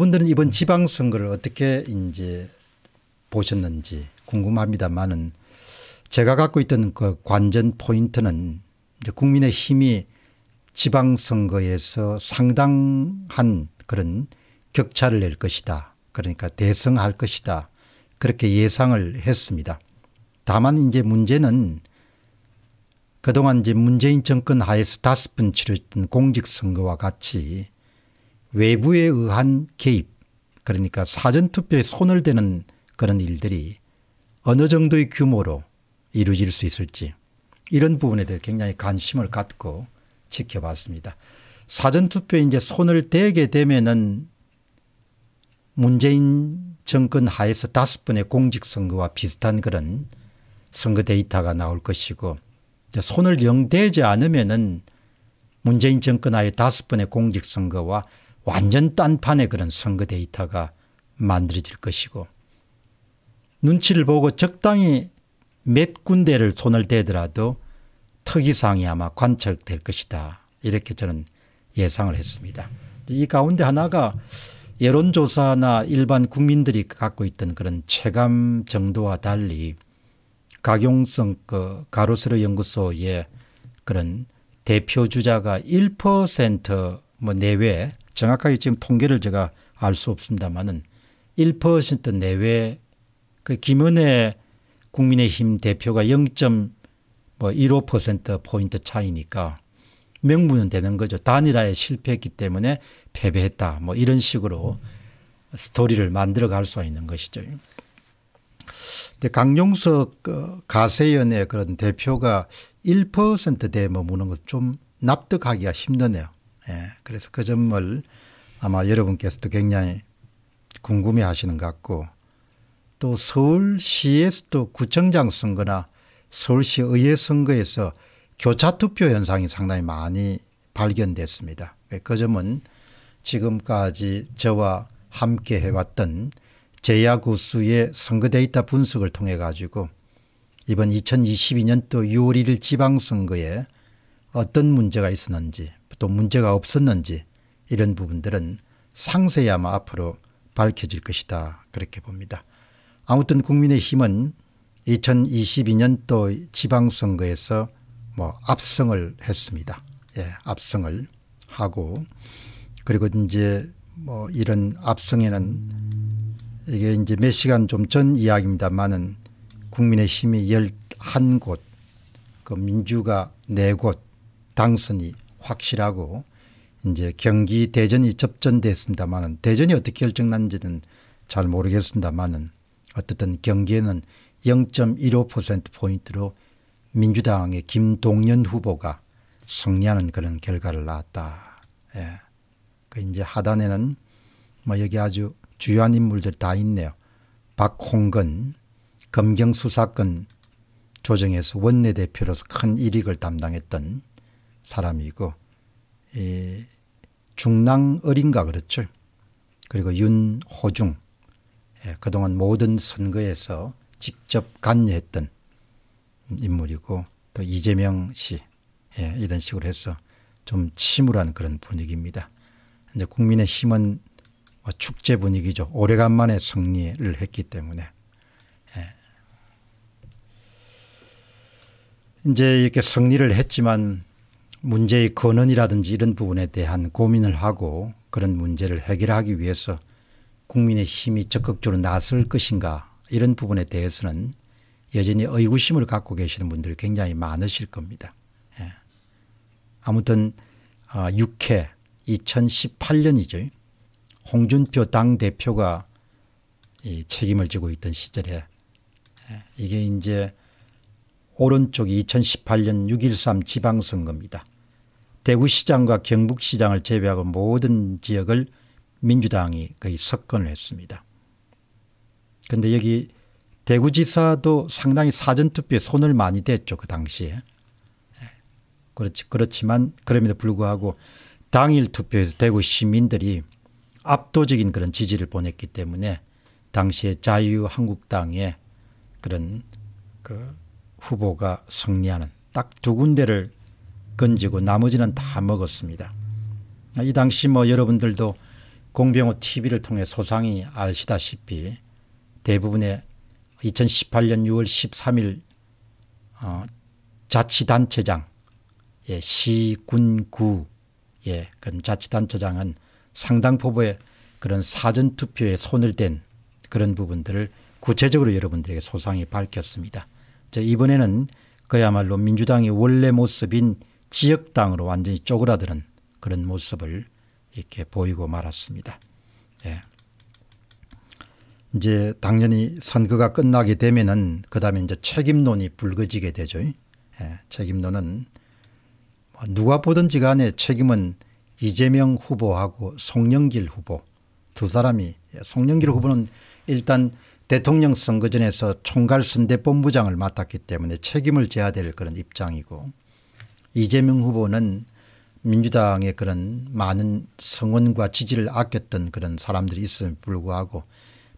분들은 이번 지방선거를 어떻게 이제 보셨는지 궁금합니다만은 제가 갖고 있던 그 관전 포인트는 국민의 힘이 지방선거에서 상당한 그런 격차를 낼 것이다. 그러니까 대승할 것이다. 그렇게 예상을 했습니다. 다만 이제 문제는 그동안 이제 문재인 정권 하에서 다섯 번 치렀던 공직선거와 같이 외부에 의한 개입 그러니까 사전투표에 손을 대는 그런 일들이 어느 정도의 규모로 이루어질 수 있을지 이런 부분에 대해 굉장히 관심을 갖고 지켜봤습니다. 사전투표에 이제 손을 대게 되면은 문재인 정권 하에서 다섯 번의 공직선거와 비슷한 그런 선거 데이터가 나올 것이고 손을 영대지 않으면은 문재인 정권 하에 다섯 번의 공직선거와 완전 딴판의 그런 선거 데이터가 만들어질 것이고 눈치를 보고 적당히 몇 군데를 손을 대더라도 특이사항이 아마 관철될 것이다. 이렇게 저는 예상을 했습니다. 이 가운데 하나가 여론조사나 일반 국민들이 갖고 있던 그런 체감 정도와 달리 가용성 그 가로세로 연구소의 그런 대표 주자가 1%뭐 내외 정확하게 지금 통계를 제가 알 수 없습니다만은 1% 내외 그 김은혜 국민의힘 대표가 0.15% 뭐 포인트 차이니까 명분은 되는 거죠. 단일화에 실패했기 때문에 패배했다. 뭐 이런 식으로 스토리를 만들어 갈 수가 있는 것이죠. 근데 강용석 어, 가세연의 그런 대표가 1%대에 머무는 뭐 것좀 납득하기가 힘드네요. 예, 그래서 그 점을 아마 여러분께서도 굉장히 궁금해 하시는 것 같고 또 서울시에서도 구청장 선거나 서울시의회 선거에서 교차투표 현상이 상당히 많이 발견됐습니다. 예, 그 점은 지금까지 저와 함께 해왔던 제야구수의 선거 데이터 분석을 통해 가지고 이번 2022년도 6월 1일 지방선거에 어떤 문제가 있었는지 아직도 문제가 없었는지 이런 부분들은 상세히 아마 앞으로 밝혀질 것이다 그렇게 봅니다. 아무튼 국민의힘은 2022년도 지방선거에서 뭐 압승을 했습니다. 예, 압승을 하고 그리고 이제 뭐 이런 압승에는 이게 이제 몇 시간 좀 전 이야기입니다만은 국민의힘이 11곳 그 민주가 4곳 당선이 확실하고 이제 경기 대전이 접전됐습니다만은 대전이 어떻게 결정난지는 잘 모르겠습니다만은 어쨌든 경기에는 0.15%포인트로 민주당의 김동연 후보가 승리하는 그런 결과를 낳았다. 예. 그 이제 하단에는 뭐 여기 아주 주요한 인물들 다 있네요. 박홍근 검경 수사권 조정에서 원내대표로서 큰 일익을 담당했던 사람이고 이 중랑 어린가 그렇죠. 그리고 윤호중 예, 그동안 모든 선거에서 직접 관여했던 인물이고 또 이재명 씨 예, 이런 식으로 해서 좀 침울한 그런 분위기입니다. 이제 국민의힘은 뭐 축제 분위기죠. 오래간만에 승리를 했기 때문에. 예. 이제 이렇게 승리를 했지만 문제의 근원이라든지 이런 부분에 대한 고민을 하고 그런 문제를 해결하기 위해서 국민의 힘이 적극적으로 나설 것인가 이런 부분에 대해서는 여전히 의구심을 갖고 계시는 분들이 굉장히 많으실 겁니다. 예. 아무튼 6회 어, 2018년이죠. 홍준표 당대표가 책임을 지고 있던 시절에 예, 이게 이제 오른쪽이 2018년 6.13 지방선거입니다. 대구시장과 경북시장을 제외하고 모든 지역을 민주당이 거의 석권을 했습니다. 그런데 여기 대구지사도 상당히 사전투표에 손을 많이 댔죠. 그 당시에. 예. 그렇지, 그렇지만 그럼에도 불구하고 당일 투표에서 대구 시민들이 압도적인 그런 지지를 보냈기 때문에 당시에 자유한국당의 그런 그 후보가 승리하는 딱 두 군데를 건지고 나머지는 다 먹었습니다. 이 당시 뭐 여러분들도 공병호 TV를 통해 소상히 아시다시피 대부분의 2018년 6월 13일 어, 자치단체장 예, 시군구 예, 그 자치단체장은 상당포부의 그런 사전투표에 손을 댄 그런 부분들을 구체적으로 여러분들에게 소상히 밝혔습니다. 이번에는 그야말로 민주당의 원래 모습인 지역당으로 완전히 쪼그라드는 그런 모습을 이렇게 보이고 말았습니다. 예. 이제 당연히 선거가 끝나게 되면은 그 다음에 이제 책임론이 불거지게 되죠. 예. 책임론은 뭐 누가 보든지 간에 책임은 이재명 후보하고 송영길 후보 두 사람이 예, 송영길 후보는 일단 대통령 선거전에서 총괄 선대본부장을 맡았기 때문에 책임을 져야 될 그런 입장이고 이재명 후보는 민주당의 그런 많은 성원과 지지를 아꼈던 그런 사람들이 있음에 불구하고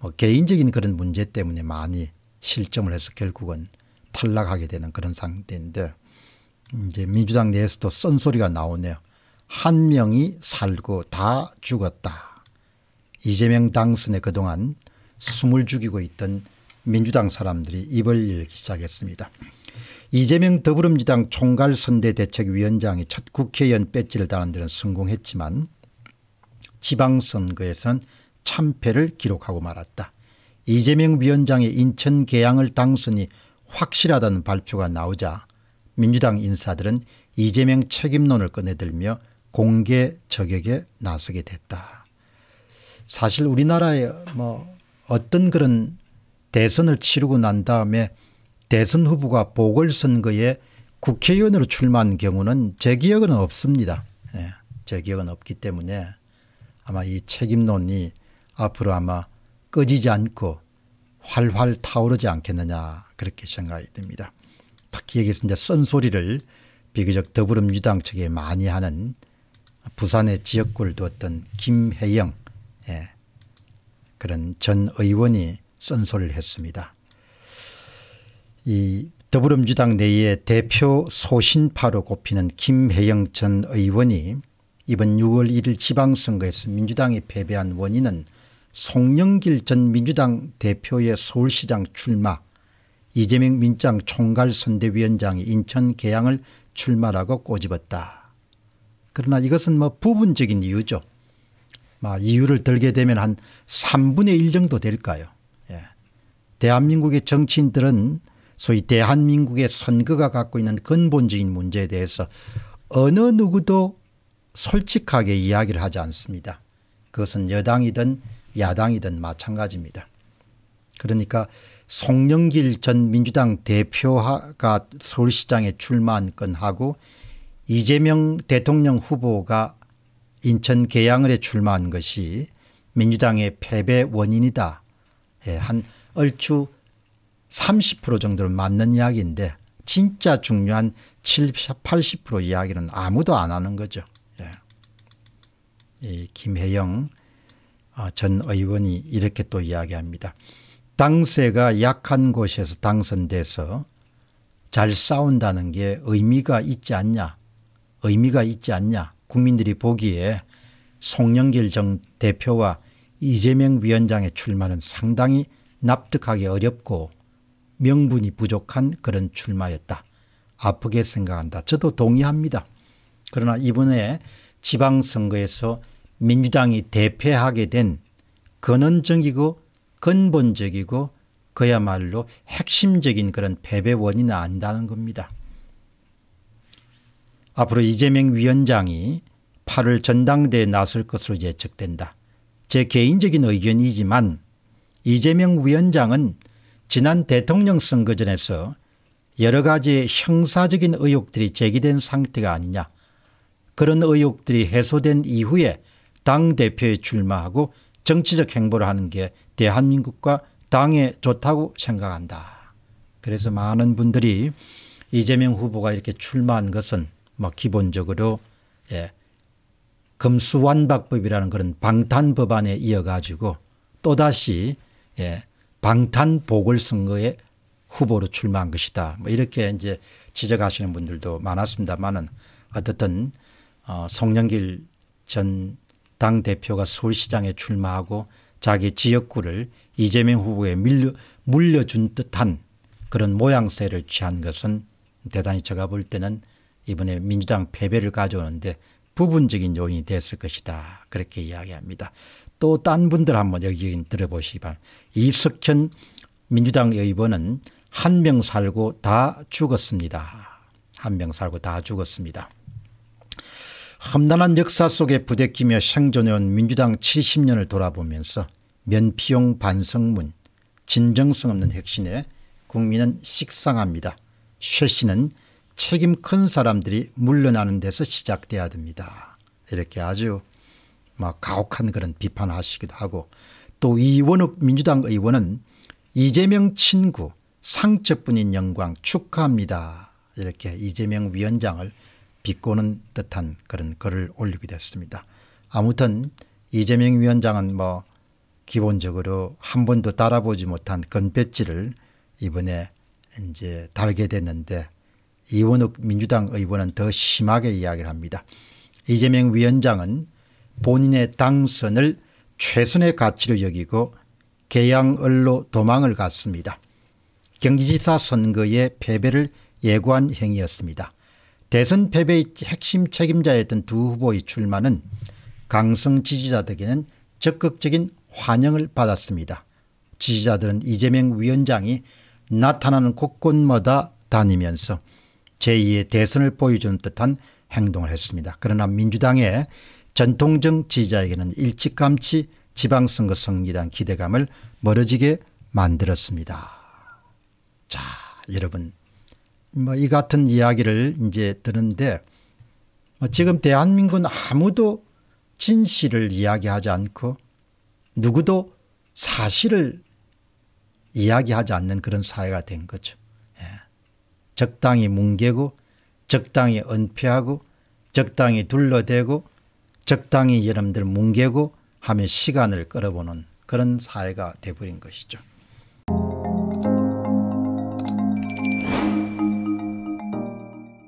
뭐 개인적인 그런 문제 때문에 많이 실점을 해서 결국은 탈락하게 되는 그런 상태인데 이제 민주당 내에서도 쓴소리가 나오네요. 한 명이 살고 다 죽었다. 이재명 당선에 그동안 숨을 죽이고 있던 민주당 사람들이 입을 열기 시작했습니다. 이재명 더불어민주당 총괄선대대책위원장이 첫 국회 의원 배지를 따는 데는 성공했지만 지방선거에서는 참패를 기록하고 말았다. 이재명 위원장의 인천 개항을 당선이 확실하다는 발표가 나오자 민주당 인사들은 이재명 책임론을 꺼내들며 공개 저격에 나서게 됐다. 사실 우리나라에 뭐 어떤 그런 대선을 치르고 난 다음에 대선 후보가 보궐선거에 국회의원으로 출마한 경우는 제 기억은 없습니다. 예, 제 기억은 없기 때문에 아마 이 책임론이 앞으로 아마 꺼지지 않고 활활 타오르지 않겠느냐 그렇게 생각이 듭니다. 특히 여기서 이제 쓴소리를 비교적 더불어민주당 측에 많이 하는 부산의 지역구를 두었던 김혜영 예, 그런 전 의원이 쓴소리를 했습니다. 이 더불어민주당 내의 대표 소신파로 꼽히는 김혜영 전 의원이 이번 6월 1일 지방선거에서 민주당이 패배한 원인은 송영길 전 민주당 대표의 서울시장 출마 이재명 민주당 총괄선대위원장이 인천 개항을 출마라고 꼬집었다. 그러나 이것은 뭐 부분적인 이유죠. 이유를 들게 되면 한 3분의 1 정도 될까요. 예. 대한민국의 정치인들은 소위 대한민국의 선거가 갖고 있는 근본적인 문제에 대해서 어느 누구도 솔직하게 이야기를 하지 않습니다. 그것은 여당이든 야당이든 마찬가지입니다. 그러니까 송영길 전 민주당 대표가 서울시장에 출마한 건하고 이재명 대통령 후보가 인천 계양을에 출마한 것이 민주당의 패배 원인이다. 예, 한 얼추 30%정도를 맞는 이야기인데 진짜 중요한 70, 80% 이야기는 아무도 안 하는 거죠. 예. 이 김혜영 어, 전 의원이 이렇게 또 이야기합니다. 당세가 약한 곳에서 당선돼서 잘 싸운다는 게 의미가 있지 않냐 의미가 있지 않냐 국민들이 보기에 송영길 전 대표와 이재명 위원장의 출마는 상당히 납득하기 어렵고 명분이 부족한 그런 출마였다. 아프게 생각한다. 저도 동의합니다. 그러나 이번에 지방선거에서 민주당이 대패하게 된 근원적이고 근본적이고 그야말로 핵심적인 그런 패배 원인은 안다는 겁니다. 앞으로 이재명 위원장이 8월 전당대에 나설 것으로 예측된다. 제 개인적인 의견이지만 이재명 위원장은 지난 대통령 선거 전에서 여러 가지 형사적인 의혹들이 제기된 상태가 아니냐. 그런 의혹들이 해소된 이후에 당대표에 출마하고 정치적 행보를 하는 게 대한민국과 당에 좋다고 생각한다. 그래서 많은 분들이 이재명 후보가 이렇게 출마한 것은 뭐 기본적으로 예, 금수완박법이라는 그런 방탄 법안에 이어가지고 또다시 예, 방탄 보궐선거에 후보로 출마한 것이다. 뭐 이렇게 이제 지적하시는 분들도 많았습니다만은 어떻든 어 송영길 전 당 대표가 서울시장에 출마하고 자기 지역구를 이재명 후보에 밀려 물려준 듯한 그런 모양새를 취한 것은 대단히 제가 볼 때는 이번에 민주당 패배를 가져오는데 부분적인 요인이 됐을 것이다. 그렇게 이야기합니다. 또딴 분들 한번 여기 들어보시기 바랍니다. 이석현 민주당 의원은 한 명 살고 다 죽었습니다. 한 명 살고 다 죽었습니다. 험난한 역사 속에 부대끼며 생존해온 민주당 70년을 돌아보면서 면피용 반성문 진정성 없는 핵심에 국민은 식상합니다. 쇄신은 책임 큰 사람들이 물러나는 데서 시작돼야 됩니다. 이렇게 아주 막 가혹한 그런 비판을 하시기도 하고 또 이원욱 민주당 의원은 이재명 친구 상처뿐인 영광 축하합니다. 이렇게 이재명 위원장을 비꼬는 듯한 그런 글을 올리게됐습니다 아무튼 이재명 위원장은 뭐 기본적으로 한 번도 따라보지 못한 건배지를 이번에 이제 달게 됐는데 이원욱 민주당 의원은 더 심하게 이야기를 합니다. 이재명 위원장은 본인의 당선을 최선의 가치로 여기고 개양을로 도망을 갔습니다. 경기지사 선거의 패배를 예고한 행위였습니다. 대선 패배의 핵심 책임자였던 두 후보의 출마는 강성 지지자들에게는 적극적인 환영을 받았습니다. 지지자들은 이재명 위원장이 나타나는 곳곳마다 다니면서 제2의 대선을 보여주는 듯한 행동을 했습니다. 그러나 민주당의 전통적 지지자에게는 일찌감치 지방선거 승리에 기대감을 멀어지게 만들었습니다. 자, 여러분. 뭐 이 같은 이야기를 이제 드는데 뭐 지금 대한민국은 아무도 진실을 이야기하지 않고 누구도 사실을 이야기하지 않는 그런 사회가 된 거죠. 예. 적당히 뭉개고 적당히 은폐하고 적당히 둘러대고 적당히 여러분들 뭉개고 하며 시간을 끌어보는 그런 사회가 되버린 것이죠.